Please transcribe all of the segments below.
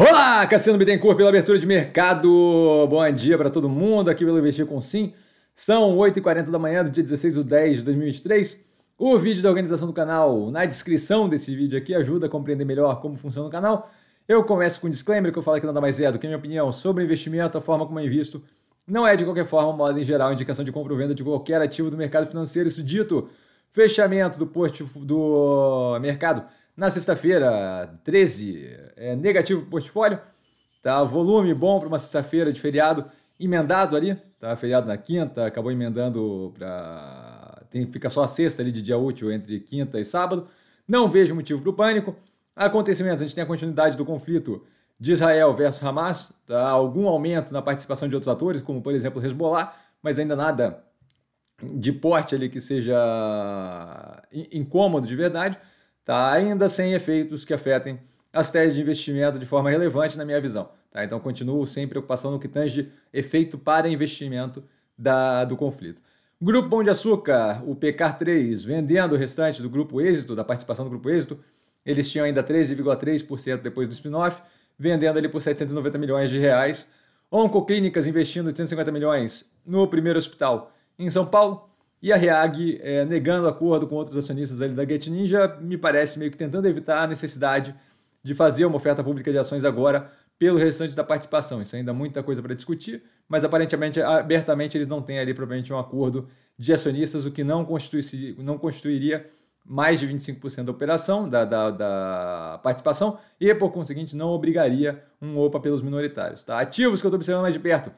Olá, Cassiano Bittencourt pela abertura de mercado. Bom dia para todo mundo aqui pelo Investir com Sim. São 8h40 da manhã do dia 16 de 10 de 2023. O vídeo da organização do canal na descrição desse vídeo aqui ajuda a compreender melhor como funciona o canal. Eu começo com um disclaimer que eu falo que nada mais é do que a minha opinião sobre investimento, a forma como eu é invisto. Não é de qualquer forma, modo em geral, indicação de compra ou venda de qualquer ativo do mercado financeiro. Isso dito, fechamento do, portf... do mercado na sexta-feira, 13, é negativo portfólio, tá? Volume bom para uma sexta-feira de feriado emendado ali, tá? Feriado na quinta, acabou emendando para tem fica só a sexta ali de dia útil entre quinta e sábado. Não vejo motivo para o pânico. Acontecimentos, a gente tem a continuidade do conflito de Israel versus Hamas, tá? algum aumento na participação de outros atores, como por exemplo Hezbollah, mas ainda nada de porte ali que seja incômodo de verdade tá? ainda sem efeitos que afetem as teses de investimento de forma relevante, na minha visão. Tá? Então, continuo sem preocupação no que tange efeito para investimento da, do conflito. Grupo Pão de Açúcar, o PK 3, vendendo o restante do grupo Êxito, da participação do grupo Êxito, eles tinham ainda 13,3% depois do spin-off, vendendo ali por 790 milhões de reais. Oncoclínicas investindo 850 milhões no primeiro hospital em São Paulo. E a Reag, é, negando o acordo com outros acionistas da GetNinja, Ninja, me parece meio que tentando evitar a necessidade de fazer uma oferta pública de ações agora pelo restante da participação. Isso ainda é muita coisa para discutir, mas aparentemente, abertamente, eles não têm ali provavelmente um acordo de acionistas, o que não, não constituiria mais de 25% da operação, da, da, da, participação, e por conseguinte não obrigaria um OPA pelos minoritários. Tá? Ativos que eu estou observando mais de perto: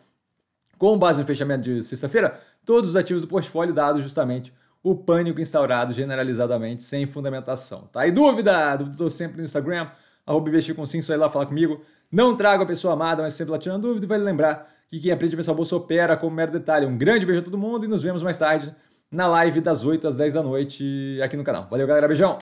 com base no fechamento de sexta-feira, todos os ativos do portfólio dados justamente o pânico instaurado generalizadamente, sem fundamentação. Tá? E dúvida? Estou sempre no Instagram, arroba investir com sim, só ir lá falar comigo. Não trago a pessoa amada, mas sempre lá tirando dúvida. E vale lembrar que quem aprende a pensar bolsa opera como mero detalhe. Um grande beijo a todo mundo e nos vemos mais tarde na live das 8 às 10 da noite aqui no canal. Valeu, galera. Beijão!